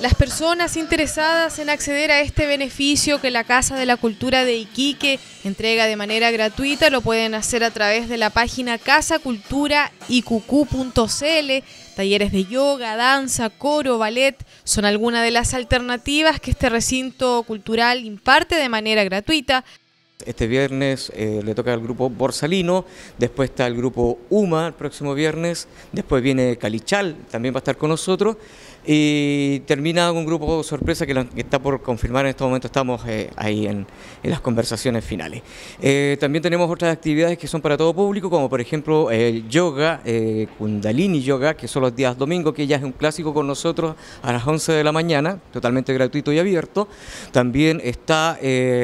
Las personas interesadas en acceder a este beneficio que la Casa de la Cultura de Iquique entrega de manera gratuita lo pueden hacer a través de la página casaculturaicucu.cl. Talleres de yoga, danza, coro, ballet son algunas de las alternativas que este recinto cultural imparte de manera gratuita. Este viernes eh, le toca al grupo Borsalino, después está el grupo UMA el próximo viernes, después viene Calichal, también va a estar con nosotros, y termina un grupo sorpresa que, está por confirmar en este momento, estamos eh, ahí en, las conversaciones finales. Eh, también tenemos otras actividades que son para todo público, como por ejemplo el yoga, Kundalini Yoga, que son los días domingo, que ya es un clásico con nosotros a las 11 de la mañana, totalmente gratuito y abierto. También está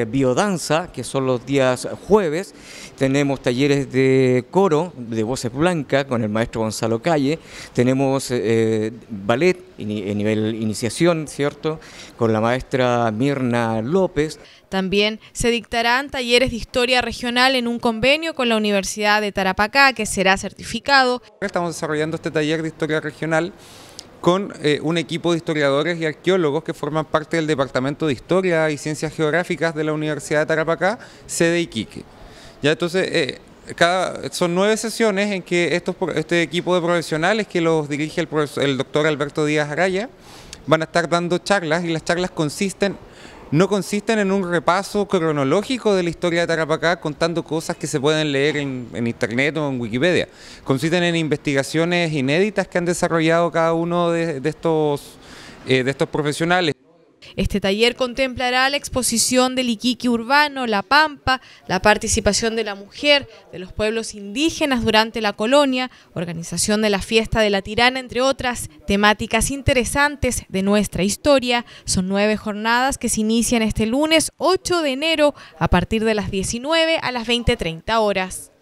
Biodanza, que son los días jueves. Tenemos talleres de coro, de voces blancas, con el maestro Gonzalo Calle. Tenemos eh, ballet en nivel iniciación, ¿cierto? Con la maestra Mirna López. También se dictarán talleres de historia regional en un convenio con la Universidad de Tarapacá, que será certificado. Estamos desarrollando este taller de historia regional con eh, un equipo de historiadores y arqueólogos que forman parte del Departamento de Historia y Ciencias Geográficas de la Universidad de Tarapacá, sede Iquique. Ya entonces, eh, cada, son nueve sesiones en que estos, este equipo de profesionales que los dirige el, el doctor Alberto Díaz Araya van a estar dando charlas y las charlas consisten no consisten en un repaso cronológico de la historia de Tarapacá contando cosas que se pueden leer en, internet o en Wikipedia. Consisten en investigaciones inéditas que han desarrollado cada uno de, estos, eh, de estos profesionales. Este taller contemplará la exposición del Iquique urbano, la Pampa, la participación de la mujer, de los pueblos indígenas durante la colonia, organización de la fiesta de la tirana, entre otras temáticas interesantes de nuestra historia. Son nueve jornadas que se inician este lunes 8 de enero a partir de las 19 a las 20.30 horas.